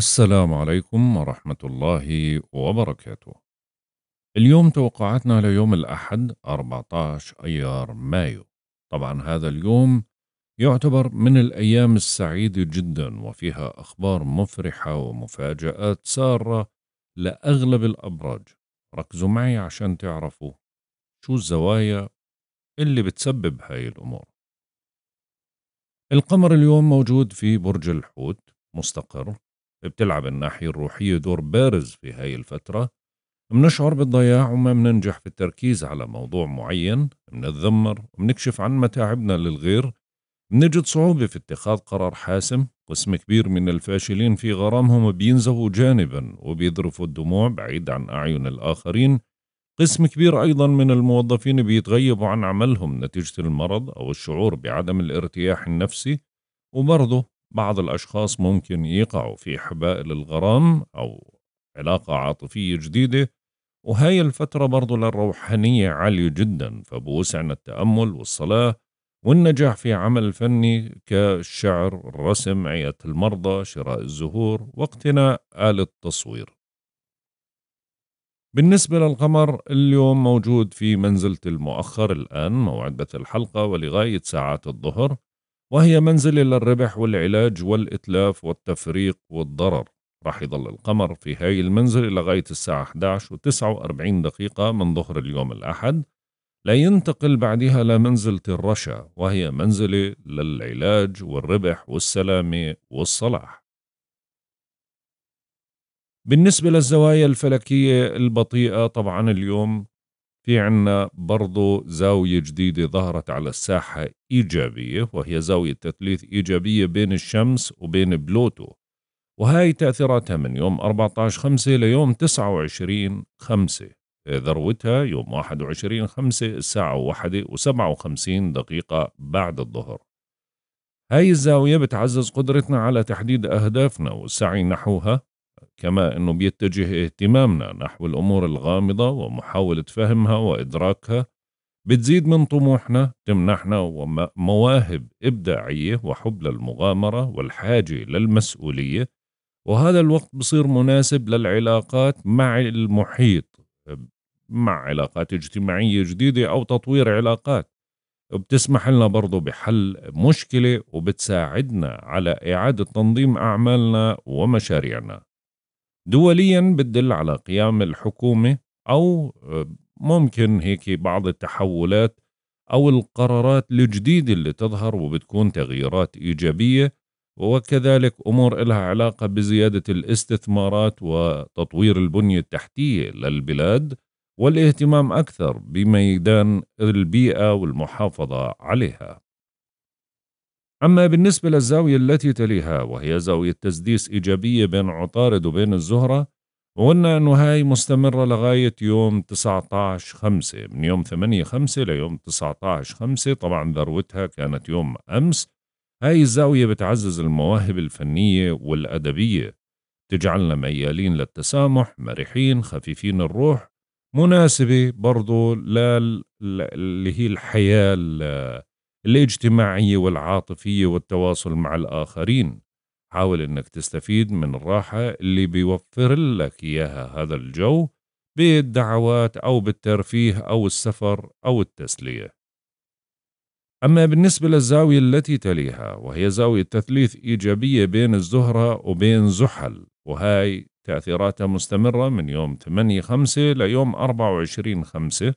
السلام عليكم ورحمة الله وبركاته. اليوم توقعاتنا ليوم الأحد 14 أيار مايو. طبعا هذا اليوم يعتبر من الأيام السعيدة جدا وفيها أخبار مفرحة ومفاجآت سارة لأغلب الأبراج. ركزوا معي عشان تعرفوا شو الزوايا اللي بتسبب هاي الأمور. القمر اليوم موجود في برج الحوت مستقر بتلعب الناحية الروحية دور بارز في هاي الفترة منشعر بالضياع وما مننجح في التركيز على موضوع معين منتذمر ومنكشف عن متاعبنا للغير منجد صعوبة في اتخاذ قرار حاسم قسم كبير من الفاشلين في غرامهم بينزهوا جانبا وبيذرفوا الدموع بعيد عن أعين الآخرين قسم كبير أيضا من الموظفين بيتغيبوا عن عملهم نتيجة المرض أو الشعور بعدم الارتياح النفسي وبرضه بعض الأشخاص ممكن يقعوا في حبائل الغرام أو علاقة عاطفية جديدة وهاي الفترة برضو للروحانية عالية جدا فبوسعنا التأمل والصلاة والنجاح في عمل فني كالشعر الرسم عيادة المرضى شراء الزهور واقتناء آلة تصوير بالنسبة للقمر اليوم موجود في منزلة المؤخر الآن موعد بث الحلقة ولغاية ساعات الظهر وهي منزلة للربح والعلاج والإتلاف والتفريق والضرر راح يضل القمر في هاي المنزلة لغاية الساعة 11 و 49 دقيقة من ظهر اليوم الأحد لينتقل بعدها لمنزلة الرشا وهي منزلة للعلاج والربح والسلامة والصلاح بالنسبة للزوايا الفلكية البطيئة طبعا اليوم في عنا برضو زاوية جديدة ظهرت على الساحة إيجابية وهي زاوية تثليث إيجابية بين الشمس وبين بلوتو وهاي تأثيراتها من يوم 14 5 ليوم 29 5 ذروتها يوم 21 5 الساعة 1 و57 دقيقة بعد الظهر هاي الزاوية بتعزز قدرتنا على تحديد أهدافنا والسعي نحوها كما أنه بيتجه اهتمامنا نحو الأمور الغامضة ومحاولة فهمها وإدراكها بتزيد من طموحنا تمنحنا مواهب إبداعية وحب للمغامرة والحاجة للمسؤولية وهذا الوقت بصير مناسب للعلاقات مع المحيط مع علاقات اجتماعية جديدة أو تطوير علاقات بتسمح لنا برضو بحل مشكلة وبتساعدنا على إعادة تنظيم أعمالنا ومشاريعنا دوليا بتدل على قيام الحكومة أو آه، ممكن هيك بعض التحولات أو القرارات الجديدة اللي تظهر وبتكون تغييرات إيجابية وكذلك أمور إلها علاقة بزيادة الاستثمارات وتطوير البنية التحتية للبلاد والاهتمام أكثر بميدان البيئة والمحافظة عليها أما بالنسبة للزاوية التي تليها وهي زاوية تسديس إيجابية بين عطارد وبين الزهرة وقلنا أنه هاي مستمرة لغاية يوم 19 5 من يوم 8 5 ليوم 19 5 طبعا ذروتها كانت يوم أمس هاي الزاوية بتعزز المواهب الفنية والأدبية تجعلنا ميالين للتسامح مرحين خفيفين الروح مناسبة برضو لل... اللي هي الحياة الاجتماعية والعاطفية والتواصل مع الآخرين حاول أنك تستفيد من الراحة اللي بيوفر لك إياها هذا الجو بالدعوات أو بالترفيه أو السفر أو التسلية أما بالنسبة للزاوية التي تليها وهي زاوية تثليث إيجابية بين الزهرة وبين زحل وهاي تأثيراتها مستمرة من يوم 8 5 ليوم 24 5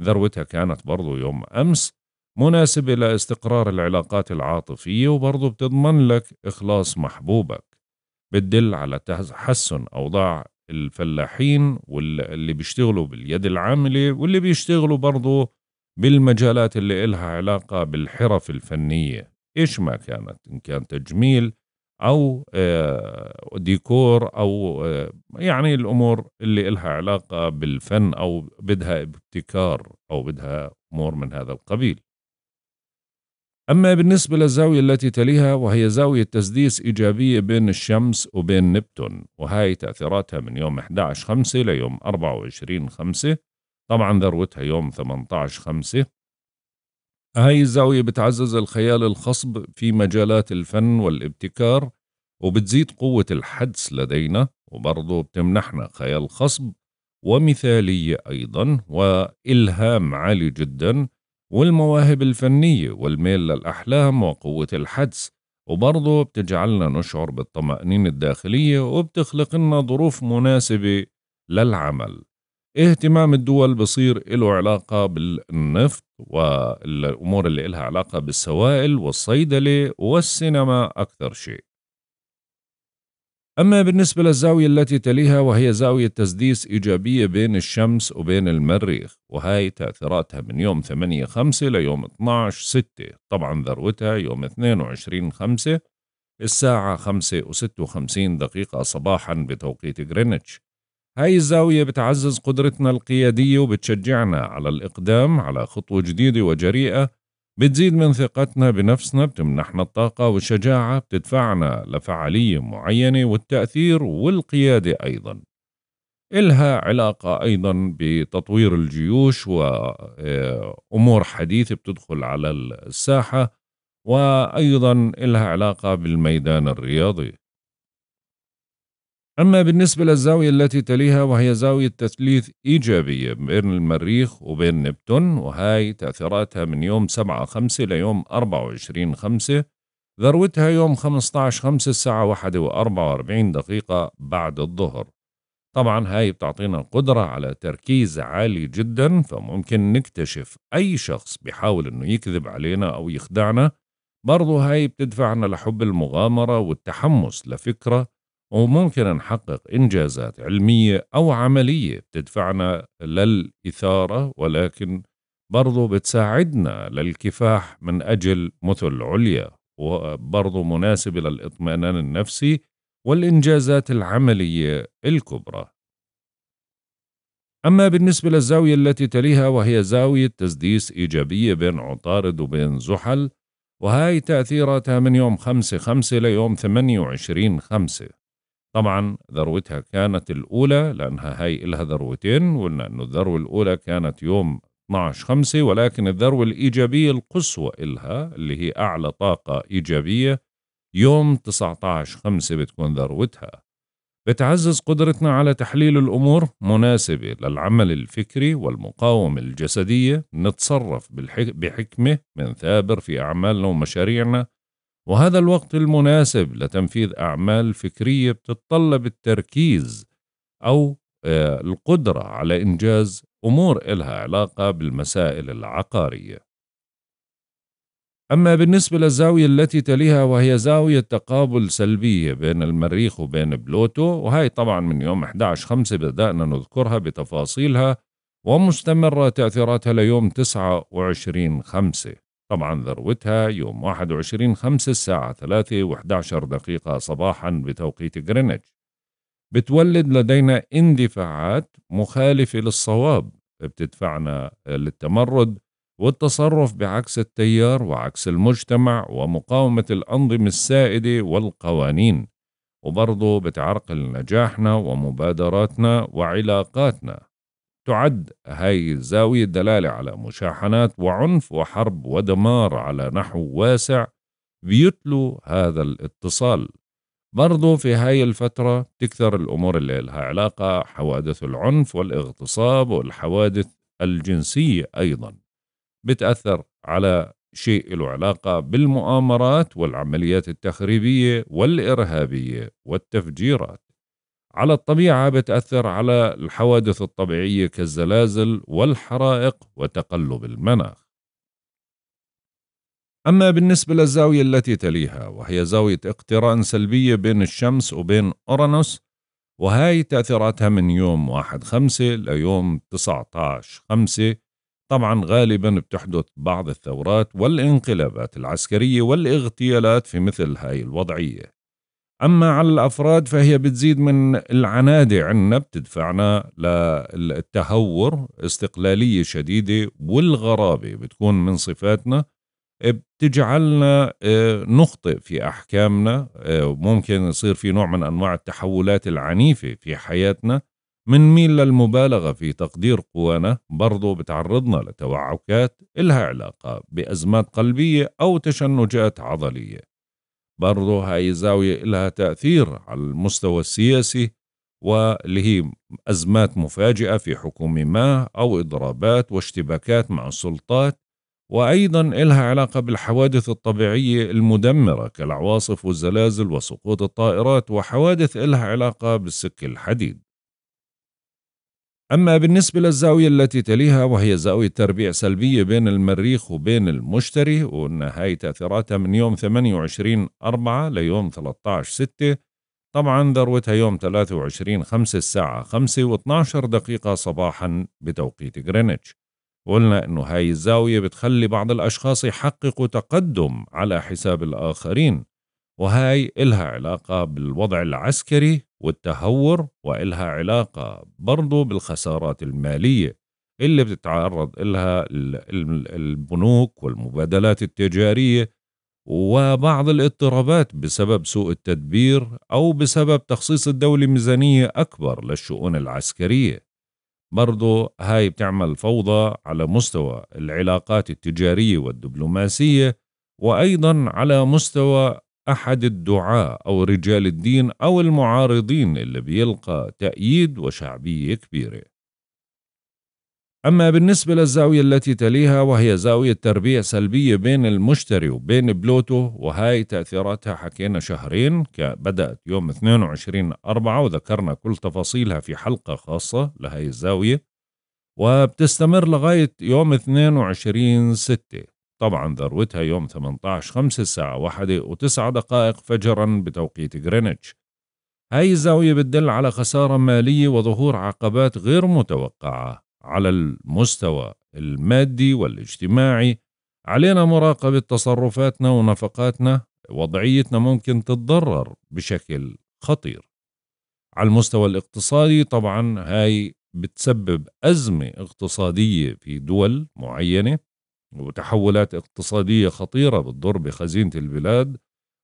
ذروتها كانت برضو يوم أمس مناسبة لاستقرار العلاقات العاطفية وبرضه بتضمن لك إخلاص محبوبك بتدل على تحسن أوضاع الفلاحين واللي بيشتغلوا باليد العاملة واللي بيشتغلوا برضه بالمجالات اللي إلها علاقة بالحرف الفنية إيش ما كانت إن كان تجميل أو آه، ديكور أو آه، يعني الأمور اللي إلها علاقة بالفن أو بدها ابتكار أو بدها أمور من هذا القبيل أما بالنسبة للزاوية التي تليها وهي زاوية تسديس إيجابية بين الشمس وبين نبتون وهي تأثيراتها من يوم 11/5 ليوم 24/5 طبعا ذروتها يوم 18/5 هاي الزاوية بتعزز الخيال الخصب في مجالات الفن والابتكار وبتزيد قوة الحدس لدينا وبرضه بتمنحنا خيال خصب ومثالية أيضا وإلهام عالي جداً والمواهب الفنية والميل للأحلام وقوة الحدس وبرضه بتجعلنا نشعر بالطمأنينة الداخلية وبتخلق لنا ظروف مناسبة للعمل اهتمام الدول بصير له علاقة بالنفط والأمور اللي إلها علاقة بالسوائل والصيدلة والسينما أكثر شيء أما بالنسبة للزاوية التي تليها وهي زاوية تسديس إيجابية بين الشمس وبين المريخ وهي تأثيراتها من يوم 8-5 ليوم 12-6 طبعا ذروتها يوم 22-5 الساعة 5 الساعه 5 دقيقة صباحا بتوقيت غرينتش هاي الزاوية بتعزز قدرتنا القيادية وبتشجعنا على الإقدام على خطوة جديدة وجريئة بتزيد من ثقتنا بنفسنا بتمنحنا الطاقة والشجاعة بتدفعنا لفعالية معينة والتأثير والقيادة أيضا إلها علاقة أيضا بتطوير الجيوش وأمور آه، حديثة بتدخل على الساحة وأيضا إلها علاقة بالميدان الرياضي أما بالنسبة للزاوية التي تليها وهي زاوية تثليث إيجابية بين المريخ وبين نبتون وهاي تأثيراتها من يوم 7 5 ليوم 24 5 ذروتها يوم 15 5 الساعة 1 و44 دقيقة بعد الظهر طبعا هاي بتعطينا قدرة على تركيز عالي جدا فممكن نكتشف أي شخص بيحاول أنه يكذب علينا أو يخدعنا برضو هاي بتدفعنا لحب المغامرة والتحمس لفكرة وممكن نحقق إنجازات علمية أو عملية تدفعنا للإثارة ولكن برضو بتساعدنا للكفاح من أجل مثل عليا وبرضو مناسبة للإطمئنان النفسي والإنجازات العملية الكبرى أما بالنسبة للزاوية التي تليها وهي زاوية تسديس إيجابية بين عطارد وبين زحل وهاي تأثيراتها من يوم 5 5 ليوم 28 5 طبعا ذروتها كانت الأولى لأنها هاي لها ذروتين وقلنا أنه الذروة الأولى كانت يوم 12 5 ولكن الذروة الإيجابية القصوى إلها اللي هي أعلى طاقة إيجابية يوم 19 5 بتكون ذروتها بتعزز قدرتنا على تحليل الأمور مناسبة للعمل الفكري والمقاومة الجسدية نتصرف بحكمة من ثابر في أعمالنا ومشاريعنا وهذا الوقت المناسب لتنفيذ أعمال فكرية بتتطلب التركيز أو آه، القدرة على إنجاز أمور إلها علاقة بالمسائل العقارية أما بالنسبة للزاوية التي تليها وهي زاوية تقابل سلبية بين المريخ وبين بلوتو وهي طبعا من يوم 11 5 بدأنا نذكرها بتفاصيلها ومستمرة تأثيراتها ليوم 29 5 طبعا ذروتها يوم 21 5 الساعة 3 و11 دقيقة صباحا بتوقيت جرينتش بتولد لدينا اندفاعات مخالفة للصواب بتدفعنا للتمرد والتصرف بعكس التيار وعكس المجتمع ومقاومة الأنظمة السائدة والقوانين وبرضه بتعرقل نجاحنا ومبادراتنا وعلاقاتنا تعد هاي الزاوية دلالة على مشاحنات وعنف وحرب ودمار على نحو واسع بيتلو هذا الاتصال برضو في هاي الفترة تكثر الأمور اللي لها علاقة حوادث العنف والاغتصاب والحوادث الجنسية أيضا بتأثر على شيء له علاقة بالمؤامرات والعمليات التخريبية والإرهابية والتفجيرات على الطبيعة بتأثر على الحوادث الطبيعية كالزلازل والحرائق وتقلب المناخ أما بالنسبة للزاوية التي تليها وهي زاوية اقتران سلبية بين الشمس وبين أورانوس وهاي تأثيراتها من يوم واحد خمسة ليوم 19 خمسة طبعا غالبا بتحدث بعض الثورات والانقلابات العسكرية والاغتيالات في مثل هاي الوضعية أما على الأفراد فهي بتزيد من العنادة عنا بتدفعنا للتهور استقلالية شديدة والغرابة بتكون من صفاتنا بتجعلنا آه، نخطئ في أحكامنا آه، ممكن يصير في نوع من أنواع التحولات العنيفة في حياتنا ميل للمبالغة في تقدير قوانا برضو بتعرضنا لتوعكات إلها علاقة بأزمات قلبية أو تشنجات عضلية برضه هاي الزاوية لها تأثير على المستوى السياسي واللي هي أزمات مفاجئة في حكومة ما أو إضرابات واشتباكات مع السلطات وأيضا إلها علاقة بالحوادث الطبيعية المدمرة كالعواصف والزلازل وسقوط الطائرات وحوادث إلها علاقة بالسك الحديد أما بالنسبة للزاوية التي تليها وهي زاوية تربيع سلبية بين المريخ وبين المشتري هاي تأثيراتها من يوم 28 4 ليوم 13 6 طبعا ذروتها يوم 23 5 الساعة 5 و12 دقيقة صباحا بتوقيت غرينتش قلنا أنه هاي الزاوية بتخلي بعض الأشخاص يحققوا تقدم على حساب الآخرين وهاي إلها علاقة بالوضع العسكري والتهور وإلها علاقة برضو بالخسارات المالية اللي بتتعرض إلها البنوك والمبادلات التجارية وبعض الاضطرابات بسبب سوء التدبير أو بسبب تخصيص الدولة ميزانية أكبر للشؤون العسكرية برضو هاي بتعمل فوضى على مستوى العلاقات التجارية والدبلوماسية وأيضا على مستوى أحد الدعاة أو رجال الدين أو المعارضين اللي بيلقى تأييد وشعبية كبيرة أما بالنسبة للزاوية التي تليها وهي زاوية تربيع سلبية بين المشتري وبين بلوتو وهاي تأثيراتها حكينا شهرين بدأت يوم 22 أربعة وذكرنا كل تفاصيلها في حلقة خاصة لهي الزاوية وبتستمر لغاية يوم 22 ستة طبعا ذروتها يوم 18 5 الساعة واحدة وتسعة دقائق فجرا بتوقيت غرينتش هاي الزاوية بتدل على خسارة مالية وظهور عقبات غير متوقعة على المستوى المادي والاجتماعي علينا مراقبة تصرفاتنا ونفقاتنا وضعيتنا ممكن تتضرر بشكل خطير على المستوى الاقتصادي طبعا هاي بتسبب أزمة اقتصادية في دول معينة وتحولات اقتصادية خطيرة بتضر بخزينة البلاد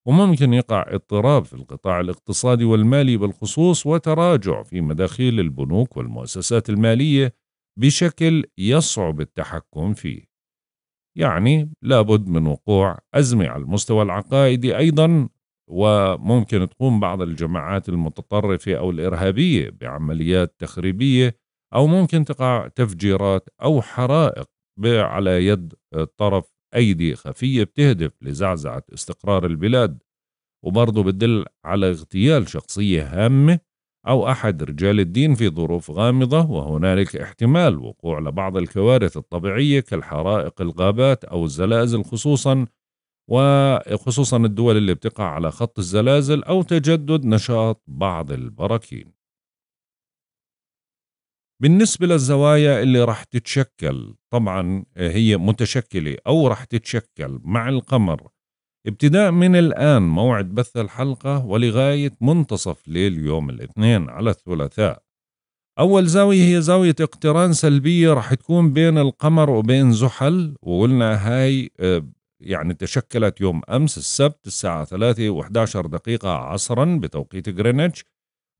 وممكن يقع اضطراب في القطاع الاقتصادي والمالي بالخصوص وتراجع في مداخيل البنوك والمؤسسات المالية بشكل يصعب التحكم فيه يعني لابد من وقوع أزمة على المستوى العقائدي أيضا وممكن تقوم بعض الجماعات المتطرفة أو الإرهابية بعمليات تخريبية أو ممكن تقع تفجيرات أو حرائق على يد طرف أيدي خفية بتهدف لزعزعة استقرار البلاد وبرضه بتدل على اغتيال شخصية هامة أو أحد رجال الدين في ظروف غامضة وهنالك احتمال وقوع لبعض الكوارث الطبيعية كالحرائق الغابات أو الزلازل خصوصا وخصوصا الدول اللي بتقع على خط الزلازل أو تجدد نشاط بعض البراكين بالنسبة للزوايا اللي راح تتشكل طبعا آه، هي متشكلة أو راح تتشكل مع القمر ابتداء من الآن موعد بث الحلقة ولغاية منتصف ليل يوم الاثنين على الثلاثاء أول زاوية هي زاوية اقتران سلبية راح تكون بين القمر وبين زحل وقلنا هاي آه، يعني تشكلت يوم أمس السبت الساعة ثلاثه و11 دقيقة عصرا بتوقيت غرينتش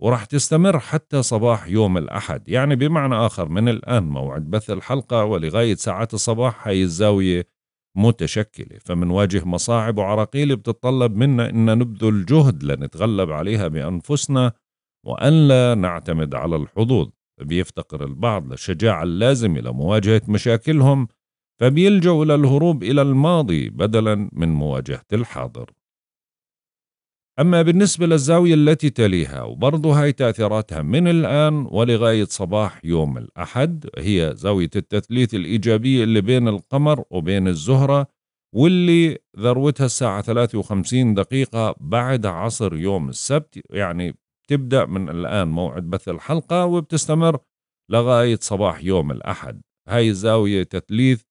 وراح تستمر حتى صباح يوم الأحد يعني بمعنى آخر من الآن موعد بث الحلقة ولغاية ساعات الصباح هاي الزاوية متشكلة فمنواجه مصاعب وعراقيل بتتطلب منا أن نبذل جهد لنتغلب عليها بأنفسنا وأن لا نعتمد على الحظوظ بيفتقر البعض للشجاعة اللازمة لمواجهة مشاكلهم فبيلجأوا الهروب إلى الماضي بدلا من مواجهة الحاضر أما بالنسبة للزاوية التي تليها وبرضه هاي تأثيراتها من الآن ولغاية صباح يوم الأحد هي زاوية التثليث الإيجابية اللي بين القمر وبين الزهرة واللي ذروتها الساعة 53 دقيقة بعد عصر يوم السبت يعني بتبدأ من الآن موعد بث الحلقة وبتستمر لغاية صباح يوم الأحد هاي الزاوية تثليث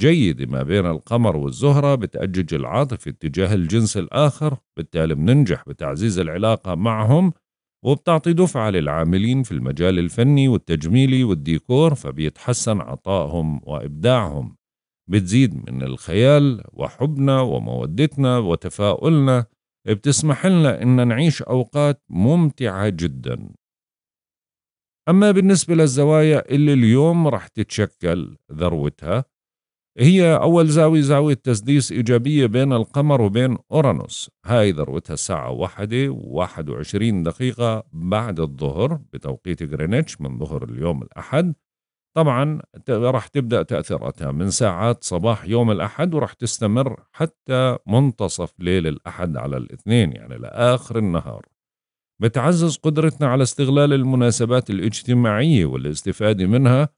جيدة ما بين القمر والزهرة بتأجج العاطفة اتجاه الجنس الآخر بالتالي بننجح بتعزيز العلاقة معهم وبتعطي دفعة للعاملين في المجال الفني والتجميلي والديكور فبيتحسن عطائهم وإبداعهم بتزيد من الخيال وحبنا ومودتنا وتفاؤلنا بتسمح لنا إن نعيش أوقات ممتعة جدا أما بالنسبة للزوايا اللي اليوم رح تتشكل ذروتها هي أول زاوية زاوية تسديس إيجابية بين القمر وبين أورانوس هاي ذروتها الساعة واحدة واحد وعشرين دقيقة بعد الظهر بتوقيت غرينتش من ظهر اليوم الأحد طبعا راح تبدأ تأثيراتها من ساعات صباح يوم الأحد وراح تستمر حتى منتصف ليل الأحد على الاثنين يعني لآخر النهار بتعزز قدرتنا على استغلال المناسبات الاجتماعية والاستفادة منها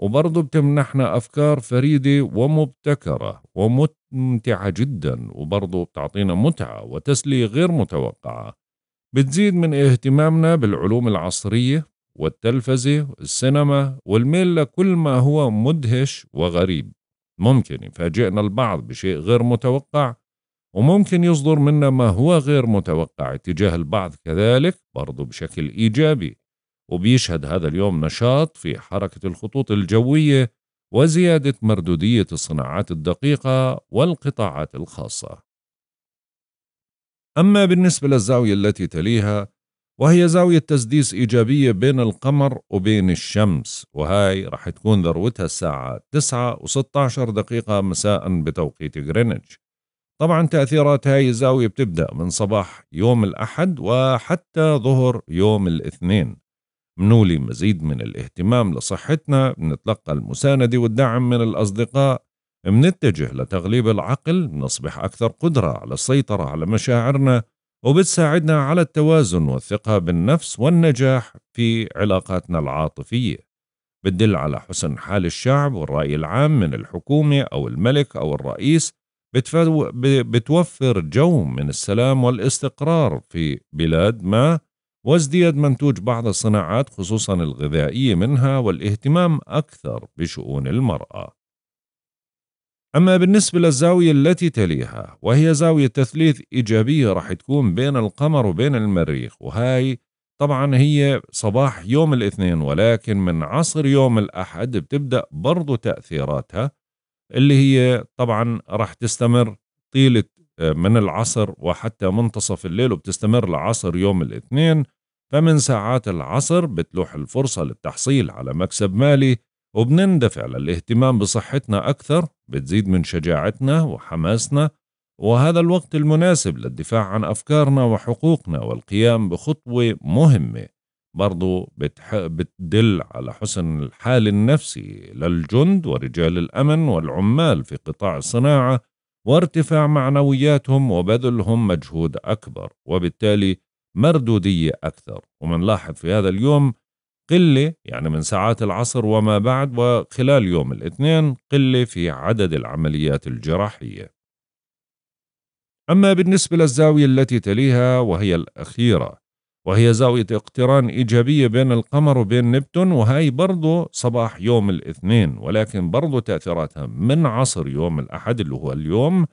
وبرضه بتمنحنا أفكار فريدة ومبتكرة وممتعة جدا وبرضه بتعطينا متعة وتسلية غير متوقعة بتزيد من اهتمامنا بالعلوم العصرية والتلفزة والسينما والميل لكل ما هو مدهش وغريب ممكن يفاجئنا البعض بشيء غير متوقع وممكن يصدر منا ما هو غير متوقع تجاه البعض كذلك برضو بشكل إيجابي وبيشهد هذا اليوم نشاط في حركة الخطوط الجوية وزيادة مردودية الصناعات الدقيقة والقطاعات الخاصة. أما بالنسبة للزاوية التي تليها وهي زاوية تسديس إيجابية بين القمر وبين الشمس وهاي رح تكون ذروتها الساعة 9 و16 دقيقة مساء بتوقيت غرينتش طبعا تأثيرات هاي الزاوية بتبدأ من صباح يوم الأحد وحتى ظهر يوم الاثنين منولي مزيد من الاهتمام لصحتنا بنتلقى المساندة والدعم من الأصدقاء منتجه لتغليب العقل بنصبح أكثر قدرة على السيطرة على مشاعرنا وبتساعدنا على التوازن والثقة بالنفس والنجاح في علاقاتنا العاطفية بتدل على حسن حال الشعب والرأي العام من الحكومة أو الملك أو الرئيس بتوفر جو من السلام والاستقرار في بلاد ما وازدياد منتوج بعض الصناعات خصوصا الغذائية منها والاهتمام أكثر بشؤون المرأة. أما بالنسبة للزاوية التي تليها وهي زاوية تثليث إيجابية راح تكون بين القمر وبين المريخ وهاي طبعا هي صباح يوم الاثنين ولكن من عصر يوم الأحد بتبدأ برضو تأثيراتها اللي هي طبعا راح تستمر طيلة من العصر وحتى منتصف الليل وبتستمر لعصر يوم الاثنين فمن ساعات العصر بتلوح الفرصة للتحصيل على مكسب مالي وبنندفع للاهتمام بصحتنا أكثر بتزيد من شجاعتنا وحماسنا وهذا الوقت المناسب للدفاع عن أفكارنا وحقوقنا والقيام بخطوة مهمة برضو بتح... بتدل على حسن الحال النفسي للجند ورجال الأمن والعمال في قطاع الصناعة وارتفاع معنوياتهم وبذلهم مجهود أكبر وبالتالي مردودية أكثر ومنلاحظ في هذا اليوم قلة يعني من ساعات العصر وما بعد وخلال يوم الاثنين قلة في عدد العمليات الجراحية أما بالنسبة للزاوية التي تليها وهي الأخيرة وهي زاوية اقتران إيجابية بين القمر وبين نبتون وهي برضه صباح يوم الاثنين ولكن برضه تأثيراتها من عصر يوم الأحد اللي هو اليوم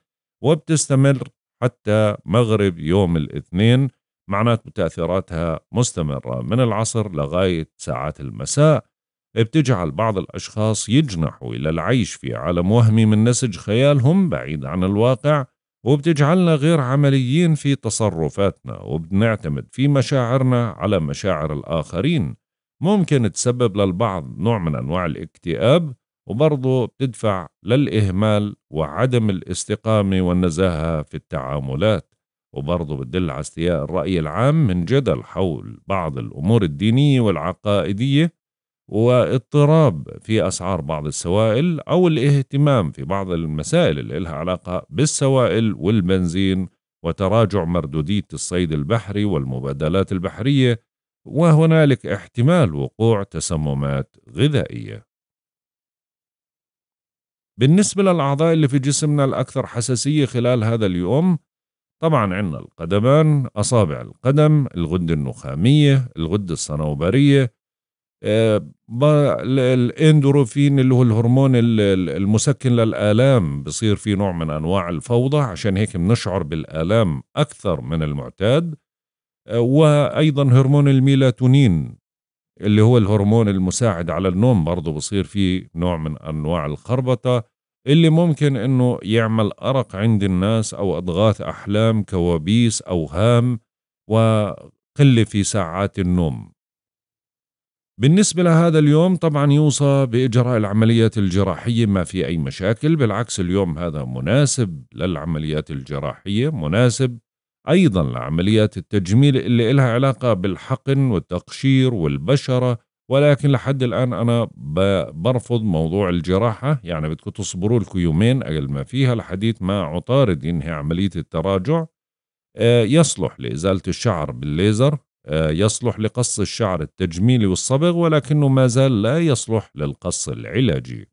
وبتستمر حتى مغرب يوم الاثنين معناته تأثيراتها مستمرة من العصر لغاية ساعات المساء بتجعل بعض الأشخاص يجنحوا إلى العيش في عالم وهمي من نسج خيالهم بعيد عن الواقع وبتجعلنا غير عمليين في تصرفاتنا وبنعتمد في مشاعرنا على مشاعر الآخرين ممكن تسبب للبعض نوع من أنواع الاكتئاب وبرضه بتدفع للإهمال وعدم الاستقامة والنزاهة في التعاملات وبرضه بتدل على استياء الرأي العام من جدل حول بعض الأمور الدينية والعقائدية واضطراب في أسعار بعض السوائل أو الاهتمام في بعض المسائل اللي لها علاقة بالسوائل والبنزين وتراجع مردودية الصيد البحري والمبادلات البحرية وهنالك احتمال وقوع تسممات غذائية بالنسبة للأعضاء اللي في جسمنا الأكثر حساسية خلال هذا اليوم طبعا عندنا القدمان أصابع القدم الغدة النخامية الغدة الصنوبرية آه، الاندروفين اللي هو الهرمون المسكن للآلام بصير في نوع من أنواع الفوضى عشان هيك بنشعر بالآلام أكثر من المعتاد آه، وأيضا هرمون الميلاتونين اللي هو الهرمون المساعد على النوم برضه بصير في نوع من أنواع الخربطة اللي ممكن أنه يعمل أرق عند الناس أو أضغاث أحلام كوابيس أوهام وقلة في ساعات النوم بالنسبة لهذا اليوم طبعا يوصى بإجراء العمليات الجراحية ما في أي مشاكل بالعكس اليوم هذا مناسب للعمليات الجراحية مناسب أيضا لعمليات التجميل اللي إلها علاقة بالحقن والتقشير والبشرة ولكن لحد الآن أنا برفض موضوع الجراحة يعني بدكم تصبروا لكم يومين أقل ما فيها لحديث ما عطارد ينهي عملية التراجع آه، يصلح لإزالة الشعر بالليزر آه، يصلح لقص الشعر التجميلي والصبغ ولكنه ما زال لا يصلح للقص العلاجي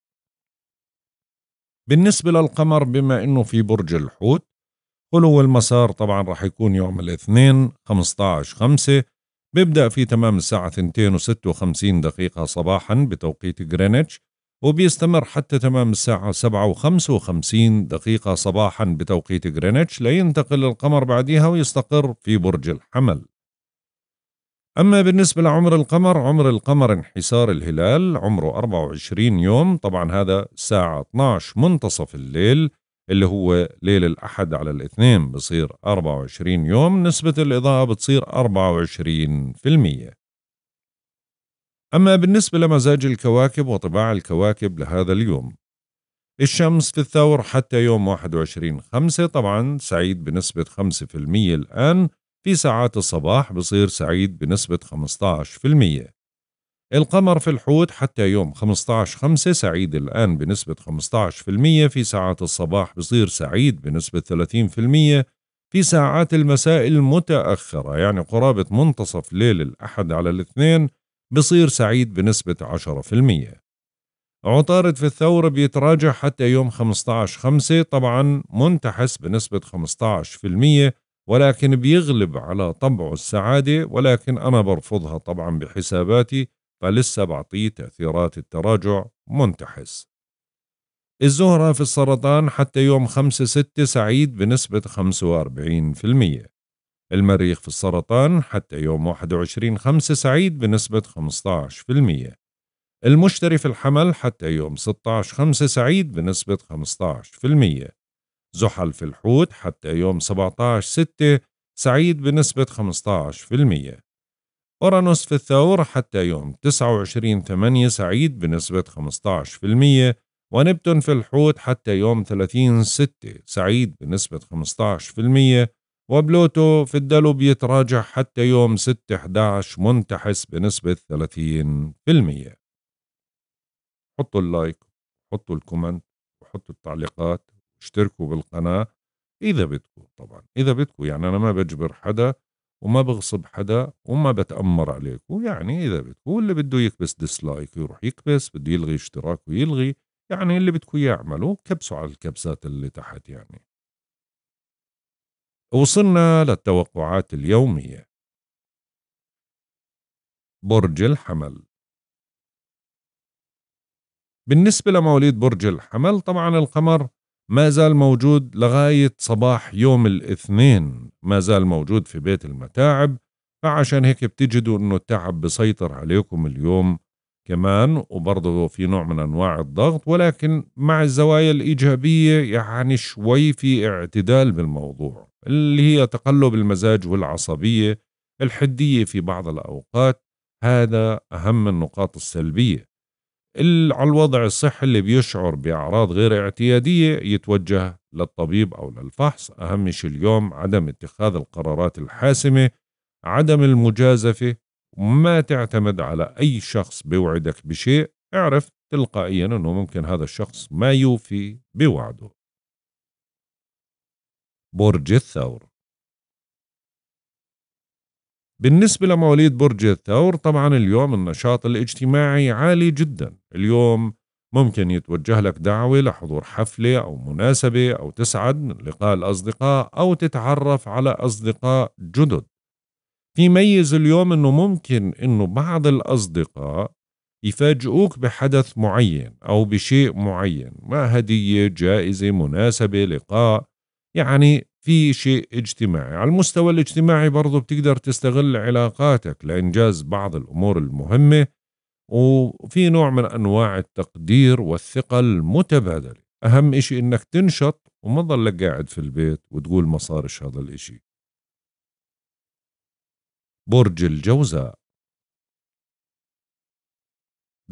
بالنسبة للقمر بما أنه في برج الحوت خلو المسار طبعا راح يكون يوم الاثنين 15 خمسة بيبدأ في تمام الساعة 2 و56 دقيقة صباحا بتوقيت غرينتش وبيستمر حتى تمام الساعة 7 و55 دقيقة صباحا بتوقيت غرينتش لينتقل القمر بعدها ويستقر في برج الحمل أما بالنسبة لعمر القمر عمر القمر انحسار الهلال عمره 24 يوم طبعا هذا الساعة 12 منتصف الليل اللي هو ليل الأحد على الاثنين بصير 24 يوم نسبة الإضاءة بتصير 24% أما بالنسبة لمزاج الكواكب وطباع الكواكب لهذا اليوم الشمس في الثور حتى يوم 21 خمسة طبعا سعيد بنسبة 5% الآن في ساعات الصباح بصير سعيد بنسبة 15% القمر في الحوت حتى يوم 15/5 سعيد الآن بنسبة 15% في ساعات الصباح بصير سعيد بنسبة 30% في ساعات المساء المتأخرة يعني قرابة منتصف ليل الأحد على الاثنين بصير سعيد بنسبة 10% عطارد في الثورة بيتراجع حتى يوم 15/5 طبعا منتحس بنسبة ولكن بيغلب على طبعه السعادة ولكن أنا برفضها طبعا بحساباتي فلسه بعطيه تأثيرات التراجع منتحس الزهرة في السرطان حتى يوم 5-6 سعيد بنسبة 45% المريخ في السرطان حتى يوم 21-5 سعيد بنسبة 15% المشتري في الحمل حتى يوم 16-5 سعيد بنسبة 15% زحل في الحوت حتى يوم 17/6 سعيد بنسبة 15%. أورانوس في الثور حتى يوم 29/8 سعيد بنسبة 15% ونبتون في الحوت حتى يوم 30/6 سعيد بنسبة 15% وبلوتو في الدلو بيتراجع حتى يوم 6/11 منتحس بنسبة 30%. حطوا اللايك وحطوا الكومنت وحطوا التعليقات اشتركوا بالقناة إذا بدكم طبعا إذا بدكم يعني أنا ما بجبر حدا وما بغصب حدا وما بتأمر عليكم يعني إذا بدكم واللي بده يكبس ديسلايك يروح يكبس بده يلغي اشتراك يلغي يعني اللي بدكم يعملوا كبسوا على الكبسات اللي تحت يعني وصلنا للتوقعات اليومية برج الحمل بالنسبة لمواليد برج الحمل طبعا القمر ما زال موجود لغاية صباح يوم الاثنين ما زال موجود في بيت المتاعب فعشان هيك بتجدوا انه التعب بسيطر عليكم اليوم كمان وبرضه في نوع من انواع الضغط ولكن مع الزوايا الايجابيه يعني شوي في اعتدال بالموضوع اللي هي تقلب المزاج والعصبيه الحديه في بعض الاوقات هذا اهم النقاط السلبيه على الوضع الصحي اللي بيشعر بأعراض غير اعتيادية يتوجه للطبيب أو للفحص أهم شيء اليوم عدم اتخاذ القرارات الحاسمة عدم المجازفة ما تعتمد على أي شخص بوعدك بشيء اعرف تلقائيا أنه ممكن هذا الشخص ما يوفي بوعده برج الثور بالنسبة لمواليد برج الثور طبعا اليوم النشاط الاجتماعي عالي جدا اليوم ممكن يتوجه لك دعوة لحضور حفلة أو مناسبة أو تسعد من لقاء الأصدقاء أو تتعرف على أصدقاء جدد في ميز اليوم أنه ممكن أنه بعض الأصدقاء يفاجئوك بحدث معين أو بشيء معين ما هدية جائزة مناسبة لقاء يعني في شيء اجتماعي على المستوى الاجتماعي برضو بتقدر تستغل علاقاتك لإنجاز بعض الأمور المهمة وفي نوع من أنواع التقدير والثقة المتبادلة أهم إشي إنك تنشط وما تضلك قاعد في البيت وتقول ما صارش هذا الإشي برج الجوزاء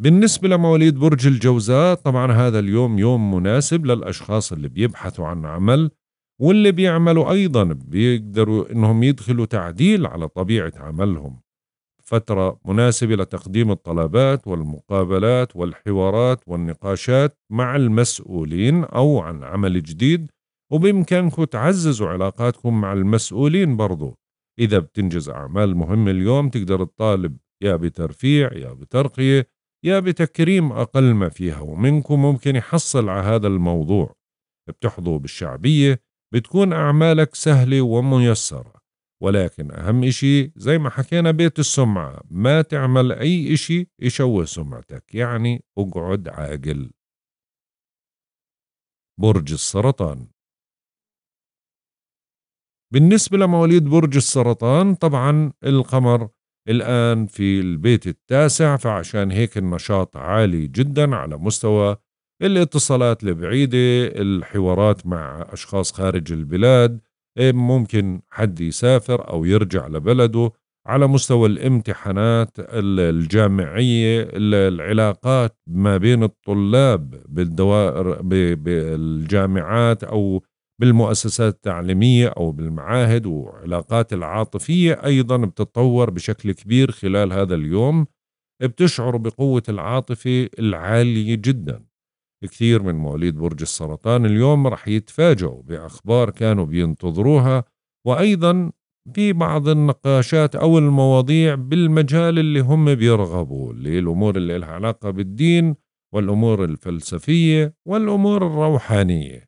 بالنسبة لمواليد برج الجوزاء طبعا هذا اليوم يوم مناسب للأشخاص اللي بيبحثوا عن عمل واللي بيعملوا أيضا بيقدروا إنهم يدخلوا تعديل على طبيعة عملهم فترة مناسبة لتقديم الطلبات والمقابلات والحوارات والنقاشات مع المسؤولين أو عن عمل جديد وبإمكانكم تعززوا علاقاتكم مع المسؤولين برضو إذا بتنجز أعمال مهمة اليوم تقدر الطالب يا بترفيع يا بترقية يا بتكريم أقل ما فيها ومنكم ممكن يحصل على هذا الموضوع بتحظوا بالشعبية بتكون أعمالك سهلة وميسرة ولكن أهم إشي زي ما حكينا بيت السمعة ما تعمل أي إشي يشوه سمعتك يعني اقعد عاقل برج السرطان بالنسبة لمواليد برج السرطان طبعا القمر الآن في البيت التاسع فعشان هيك النشاط عالي جدا على مستوى الاتصالات البعيدة الحوارات مع أشخاص خارج البلاد إيه، ممكن حد يسافر أو يرجع لبلده على مستوى الامتحانات الجامعية العلاقات ما بين الطلاب بالدوائر بالجامعات أو بالمؤسسات التعليمية أو بالمعاهد وعلاقات العاطفية أيضا بتتطور بشكل كبير خلال هذا اليوم بتشعر بقوة العاطفة العالية جدا كثير من مواليد برج السرطان اليوم رح يتفاجئوا بأخبار كانوا بينتظروها وأيضا في بعض النقاشات أو المواضيع بالمجال اللي هم بيرغبوا للأمور اللي لها علاقة بالدين والأمور الفلسفية والأمور الروحانية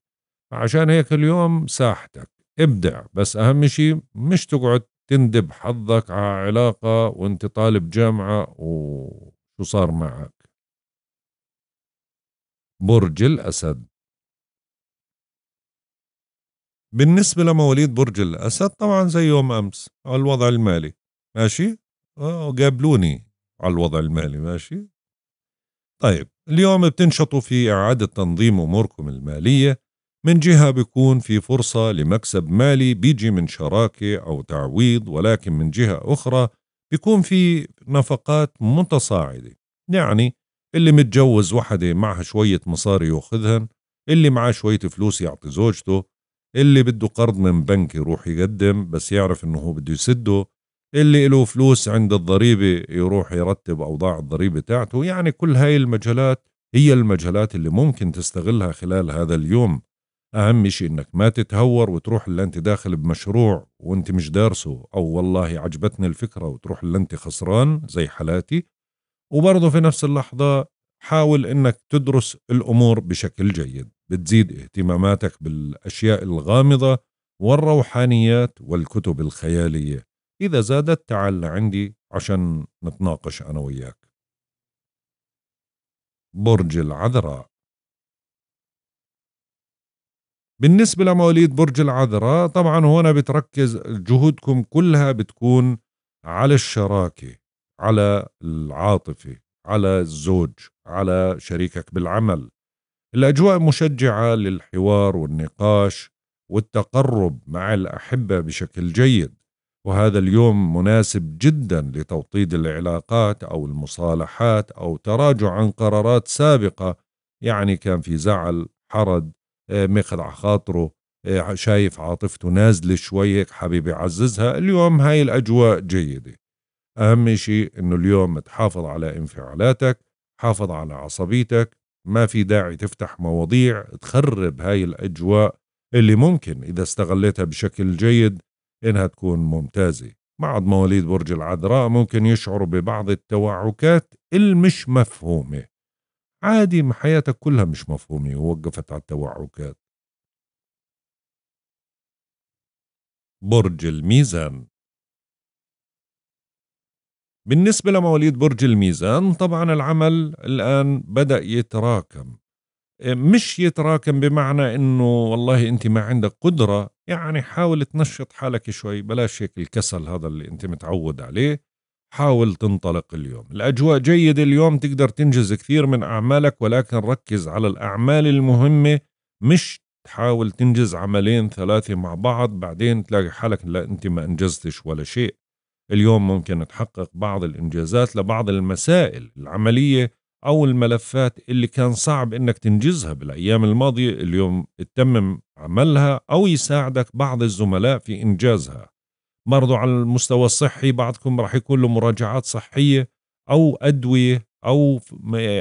عشان هيك اليوم ساحتك ابدع بس أهم شيء مش تقعد تندب حظك على علاقة وانت طالب جامعة وشو صار معك برج الأسد بالنسبة لمواليد برج الأسد طبعا زي يوم أمس على الوضع المالي ماشي آه، قابلوني على الوضع المالي ماشي طيب اليوم بتنشطوا في إعادة تنظيم أموركم المالية من جهة بيكون في فرصة لمكسب مالي بيجي من شراكة أو تعويض ولكن من جهة أخرى بيكون في نفقات متصاعدة يعني اللي متجوز وحدة معها شوية مصاري ياخذهن اللي معاه شوية فلوس يعطي زوجته اللي بده قرض من بنك يروح يقدم بس يعرف انه هو بده يسده اللي له فلوس عند الضريبة يروح يرتب أوضاع الضريبة تاعته يعني كل هاي المجالات هي المجالات اللي ممكن تستغلها خلال هذا اليوم أهم شيء إنك ما تتهور وتروح اللي أنت داخل بمشروع وأنت مش دارسه أو والله عجبتني الفكرة وتروح اللي أنت خسران زي حالاتي وبرضه في نفس اللحظة حاول انك تدرس الامور بشكل جيد بتزيد اهتماماتك بالاشياء الغامضة والروحانيات والكتب الخيالية اذا زادت تعال لعندي عشان نتناقش انا وياك برج العذراء بالنسبة لمواليد برج العذراء طبعا هنا بتركز جهودكم كلها بتكون على الشراكة على العاطفه على الزوج على شريكك بالعمل الاجواء مشجعه للحوار والنقاش والتقرب مع الاحبه بشكل جيد وهذا اليوم مناسب جدا لتوطيد العلاقات او المصالحات او تراجع عن قرارات سابقه يعني كان في زعل حرد آه، مخدع خاطره آه، شايف عاطفته نازله شوي حابب يعززها اليوم هاي الاجواء جيده أهم شيء إنه اليوم تحافظ على انفعالاتك حافظ على عصبيتك ما في داعي تفتح مواضيع تخرب هاي الأجواء اللي ممكن إذا استغليتها بشكل جيد إنها تكون ممتازة بعض مواليد برج العذراء ممكن يشعروا ببعض التوعكات المش مفهومة عادي حياتك كلها مش مفهومة ووقفت على التوعكات برج الميزان بالنسبة لمواليد برج الميزان طبعا العمل الآن بدأ يتراكم إيه، مش يتراكم بمعنى انه والله انت ما عندك قدرة يعني حاول تنشط حالك شوي بلاش هيك الكسل هذا اللي انت متعود عليه حاول تنطلق اليوم الأجواء جيدة اليوم تقدر تنجز كثير من أعمالك ولكن ركز على الأعمال المهمة مش تحاول تنجز عملين ثلاثة مع بعض بعدين تلاقي حالك لا أنت ما أنجزتش ولا شيء اليوم ممكن تحقق بعض الانجازات لبعض المسائل العمليه او الملفات اللي كان صعب انك تنجزها بالايام الماضيه اليوم تتمم عملها او يساعدك بعض الزملاء في انجازها برضو على المستوى الصحي بعضكم راح يكون له مراجعات صحيه او ادويه او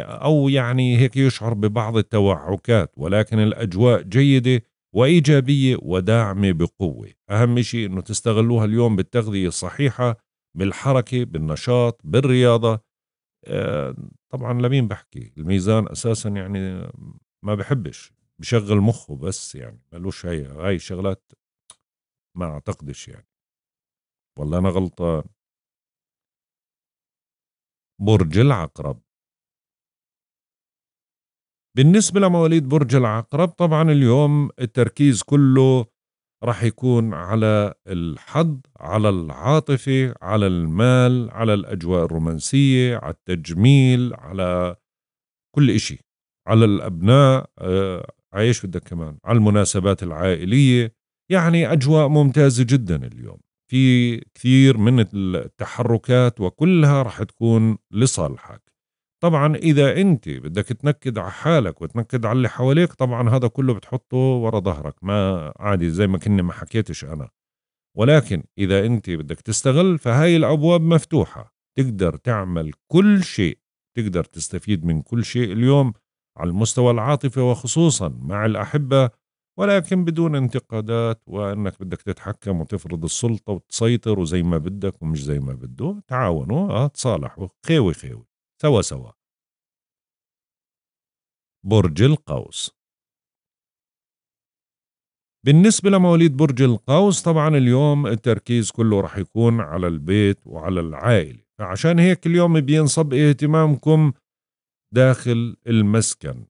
او يعني هيك يشعر ببعض التوعكات ولكن الاجواء جيده وإيجابية وداعمة بقوة أهم شيء أنه تستغلوها اليوم بالتغذية الصحيحة بالحركة بالنشاط بالرياضة آه، طبعا لمين بحكي الميزان أساسا يعني ما بحبش بشغل مخه بس يعني ملوش هاي هاي شغلات ما أعتقدش يعني والله أنا غلطان برج العقرب بالنسبة لمواليد برج العقرب طبعا اليوم التركيز كله راح يكون على الحظ على العاطفة على المال على الأجواء الرومانسية على التجميل على كل إشي على الأبناء آه، عايش بدك كمان على المناسبات العائلية يعني أجواء ممتازة جدا اليوم في كثير من التحركات وكلها رح تكون لصالحك طبعا إذا أنت بدك تنكد على حالك وتنكد على اللي حواليك طبعا هذا كله بتحطه ورا ظهرك ما عادي زي ما كنا ما حكيتش أنا ولكن إذا أنت بدك تستغل فهاي الأبواب مفتوحة تقدر تعمل كل شيء تقدر تستفيد من كل شيء اليوم على المستوى العاطفي وخصوصا مع الأحبة ولكن بدون انتقادات وأنك بدك تتحكم وتفرض السلطة وتسيطر وزي ما بدك ومش زي ما بده تعاونوا اه تصالحوا خيوي خيوي سوا سوا برج القوس بالنسبة لمواليد برج القوس طبعا اليوم التركيز كله رح يكون على البيت وعلى العائلة فعشان هيك اليوم بينصب اهتمامكم داخل المسكن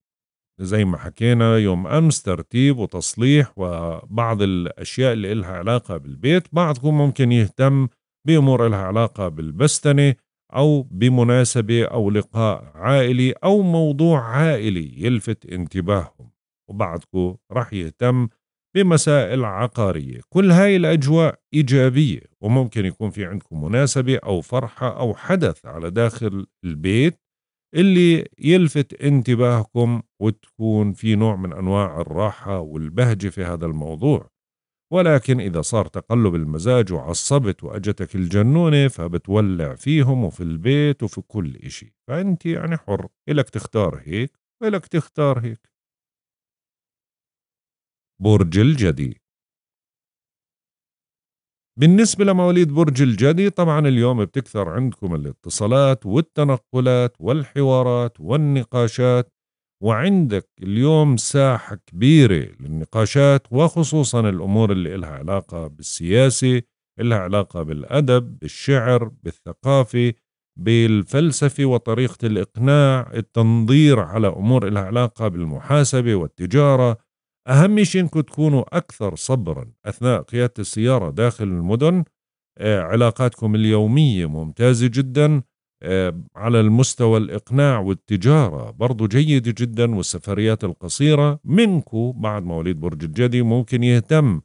زي ما حكينا يوم أمس ترتيب وتصليح وبعض الأشياء اللي إلها علاقة بالبيت بعضكم ممكن يهتم بأمور إلها علاقة بالبستنة أو بمناسبة أو لقاء عائلي أو موضوع عائلي يلفت انتباههم وبعضكم رح يهتم بمسائل عقارية كل هاي الأجواء إيجابية وممكن يكون في عندكم مناسبة أو فرحة أو حدث على داخل البيت اللي يلفت انتباهكم وتكون في نوع من أنواع الراحة والبهجة في هذا الموضوع ولكن إذا صار تقلب المزاج وعصبت وأجتك الجنونة فبتولع فيهم وفي البيت وفي كل إشي فأنت يعني حر إلك تختار هيك وإلك تختار هيك برج الجدي بالنسبة لمواليد برج الجدي طبعا اليوم بتكثر عندكم الاتصالات والتنقلات والحوارات والنقاشات وعندك اليوم ساحة كبيرة للنقاشات وخصوصا الأمور اللي إلها علاقة بالسياسة إلها علاقة بالأدب بالشعر بالثقافة بالفلسفة وطريقة الإقناع التنظير على أمور إلها علاقة بالمحاسبة والتجارة أهم شيء إنكم تكونوا أكثر صبرا أثناء قيادة السيارة داخل المدن آه، علاقاتكم اليومية ممتازة جدا آه، على المستوى الإقناع والتجارة برضو جيدة جدا والسفريات القصيرة منكو بعد مواليد برج الجدي ممكن يهتم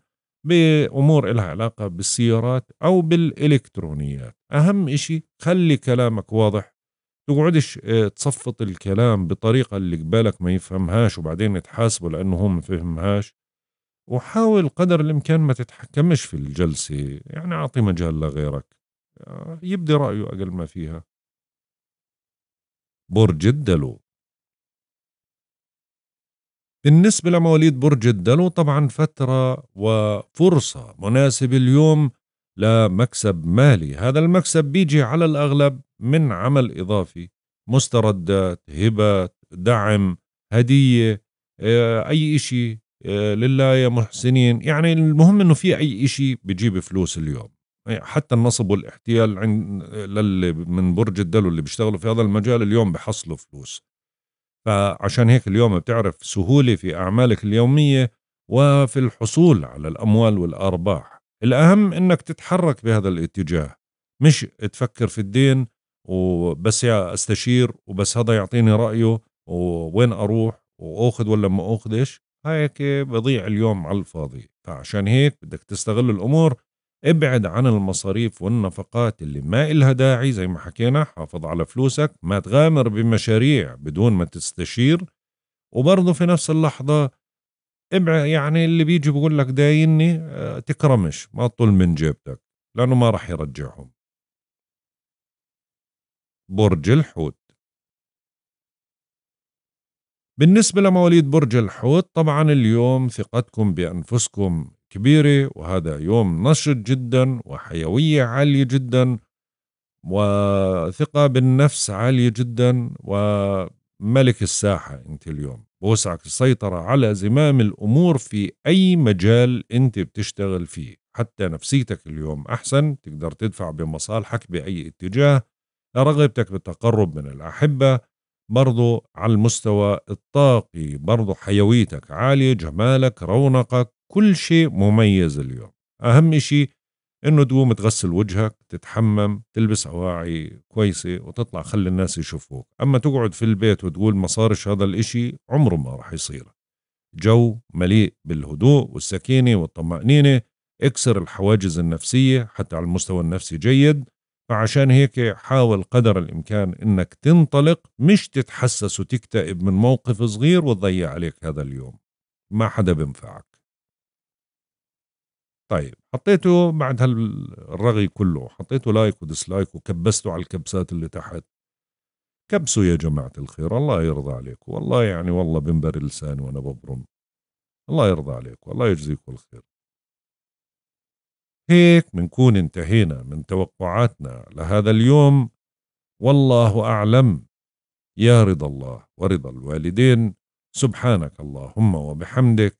بأمور لها علاقة بالسيارات أو بالإلكترونيات أهم إشي خلي كلامك واضح تقعدش آه، تصفط الكلام بطريقة اللي قبالك ما يفهمهاش وبعدين تحاسبه لأنه هم ما فهمهاش وحاول قدر الإمكان ما تتحكمش في الجلسة يعني أعطي مجال لغيرك آه، يبدي رأيه أقل ما فيها برج الدلو بالنسبة لمواليد برج الدلو طبعا فترة وفرصة مناسبة اليوم لمكسب مالي هذا المكسب بيجي على الأغلب من عمل إضافي مستردات هبات دعم هدية آه، أي إشي آه، لله يا محسنين يعني المهم أنه في أي إشي بجيب فلوس اليوم إيه، حتى النصب والاحتيال عند للي من برج الدلو اللي بيشتغلوا في هذا المجال اليوم بحصلوا فلوس فعشان هيك اليوم بتعرف سهولة في أعمالك اليومية وفي الحصول على الأموال والأرباح الأهم أنك تتحرك بهذا الاتجاه مش تفكر في الدين وبس يا استشير وبس هذا يعطيني رأيه ووين أروح وأخذ ولا ما أخذش هيك بضيع اليوم على الفاضي فعشان هيك بدك تستغل الأمور ابعد عن المصاريف والنفقات اللي ما إلها داعي زي ما حكينا حافظ على فلوسك ما تغامر بمشاريع بدون ما تستشير وبرضه في نفس اللحظة ابعد يعني اللي بيجي بيقول لك دايني آه، تكرمش ما تطل من جيبتك لأنه ما راح يرجعهم برج الحوت بالنسبة لمواليد برج الحوت طبعا اليوم ثقتكم بأنفسكم كبيرة وهذا يوم نشط جدا وحيوية عالية جدا وثقة بالنفس عالية جدا وملك الساحة أنت اليوم بوسعك السيطرة على زمام الأمور في أي مجال أنت بتشتغل فيه حتى نفسيتك اليوم أحسن تقدر تدفع بمصالحك بأي اتجاه رغبتك بالتقرب من الأحبة برضو على المستوى الطاقي برضو حيويتك عالية جمالك رونقك كل شيء مميز اليوم أهم شيء إنه تقوم تغسل وجهك تتحمم تلبس أواعي كويسة وتطلع خلي الناس يشوفوك أما تقعد في البيت وتقول ما صارش هذا الإشي عمره ما رح يصير جو مليء بالهدوء والسكينة والطمأنينة اكسر الحواجز النفسية حتى على المستوى النفسي جيد فعشان هيك حاول قدر الإمكان إنك تنطلق مش تتحسس وتكتئب من موقف صغير وتضيع عليك هذا اليوم ما حدا بينفعك طيب حطيته بعد هالرغي كله حطيته لايك وديسلايك وكبسته على الكبسات اللي تحت كبسوا يا جماعة الخير الله يرضى عليكم والله يعني والله بنبر لساني وأنا ببرم الله يرضى عليكم الله يجزيكم الخير هيك بنكون انتهينا من توقعاتنا لهذا اليوم والله أعلم يا رضا الله ورضا الوالدين سبحانك اللهم وبحمدك